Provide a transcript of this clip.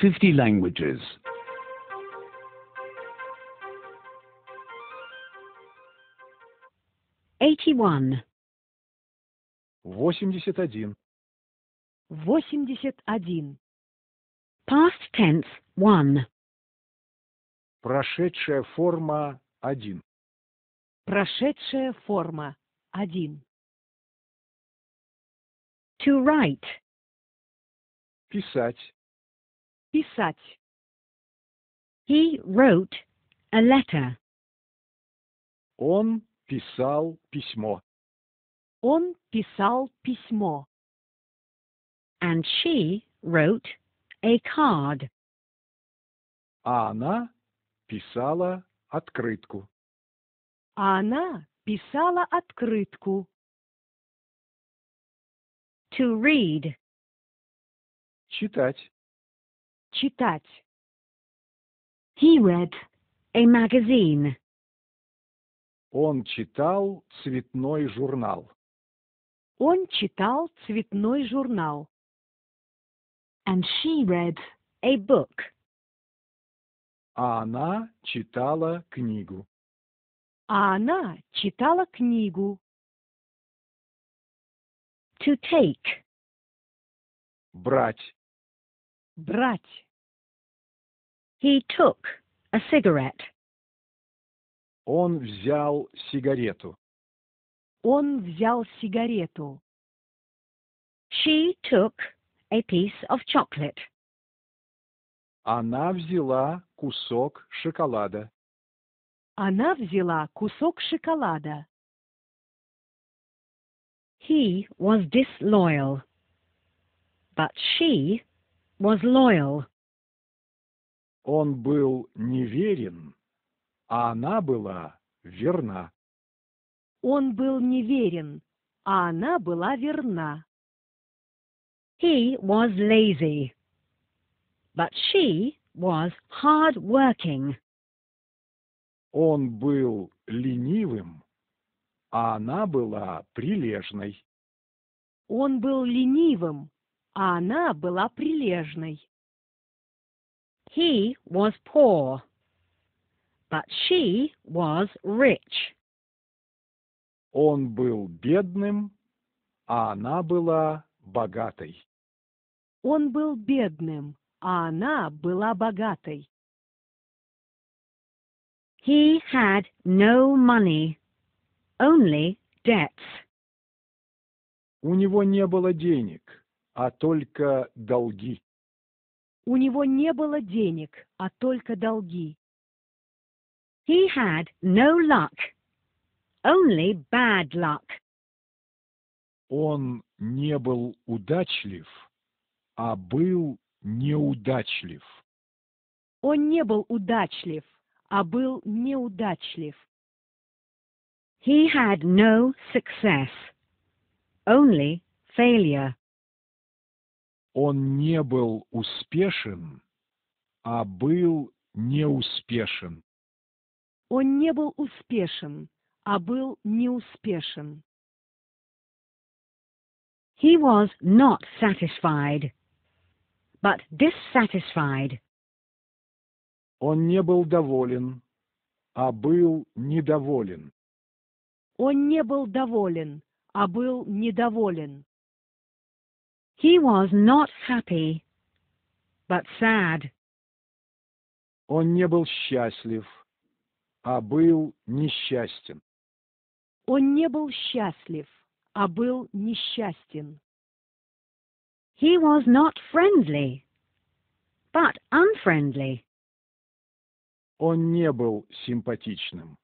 50 languages. Восемьдесят один. Восемьдесят один. Past tense one. Прошедшая форма один. Прошедшая форма один. To write. Писать. писать. He wrote a letter. Он писал письмо. Он писал письмо. And she wrote a card. А она писала открытку. А она писала открытку. To read. Читать. Читать. He read a magazine. Он читал цветной журнал. Он читал цветной журнал. And she read a book. А она читала книгу. А она читала книгу. To take. Брать. брать. He took a cigarette. Он взял сигарету. Он взял сигарету. She took a piece of chocolate. Она взяла кусок шоколада. Она взяла кусок шоколада. He was disloyal, but she was loyal. Он был неверен, а она была верна. Он был неверен, а она была верна. He was lazy, but she was hard working. Он был ленивым, а она была прилежной. Он был ленивым, а она была прилежной. He was poor, but she was rich. Он был бедным, а она была богатой. Он был бедным, а она была богатой. He had no money, only debts. У него не было денег, а только долги. У него не было денег, а только долги. He had no luck, only bad luck. Он не был удачлив, а был неудачлив. Он не был удачлив, а был неудачлив. He had no success, only failure он не был успешен, а был неуспешен. Он не был успешен, а был неуспешен. He was not satisfied, but dissatisfied. Он не был доволен, а был недоволен. Он не был доволен, а был недоволен. He was not happy, but sad. Он не был счастлив, а был несчастен. Он не был счастлив, а был несчастен. He was not friendly, but unfriendly. Он не был симпатичным,